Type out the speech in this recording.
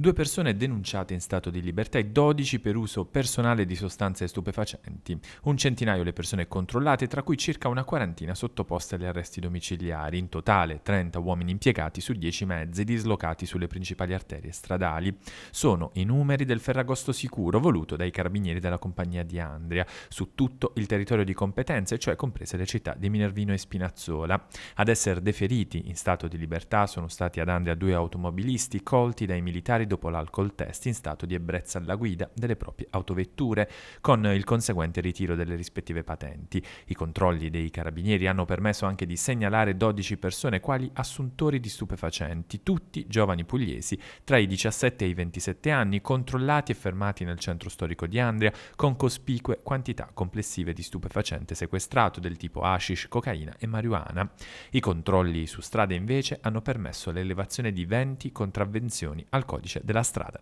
due persone denunciate in stato di libertà e 12 per uso personale di sostanze stupefacenti, un centinaio le persone controllate, tra cui circa una quarantina sottoposte agli arresti domiciliari, in totale 30 uomini impiegati su 10 mezzi dislocati sulle principali arterie stradali. Sono i numeri del ferragosto sicuro voluto dai carabinieri della compagnia di Andria su tutto il territorio di competenza, cioè comprese le città di Minervino e Spinazzola. Ad essere deferiti in stato di libertà sono stati ad Andria due automobilisti colti dai militari dopo l'alcol test in stato di ebbrezza alla guida delle proprie autovetture, con il conseguente ritiro delle rispettive patenti. I controlli dei carabinieri hanno permesso anche di segnalare 12 persone quali assuntori di stupefacenti, tutti giovani pugliesi tra i 17 e i 27 anni, controllati e fermati nel centro storico di Andria con cospicue quantità complessive di stupefacente sequestrato del tipo hashish, cocaina e marijuana. I controlli su strada invece hanno permesso l'elevazione di 20 contravvenzioni al codice della strada.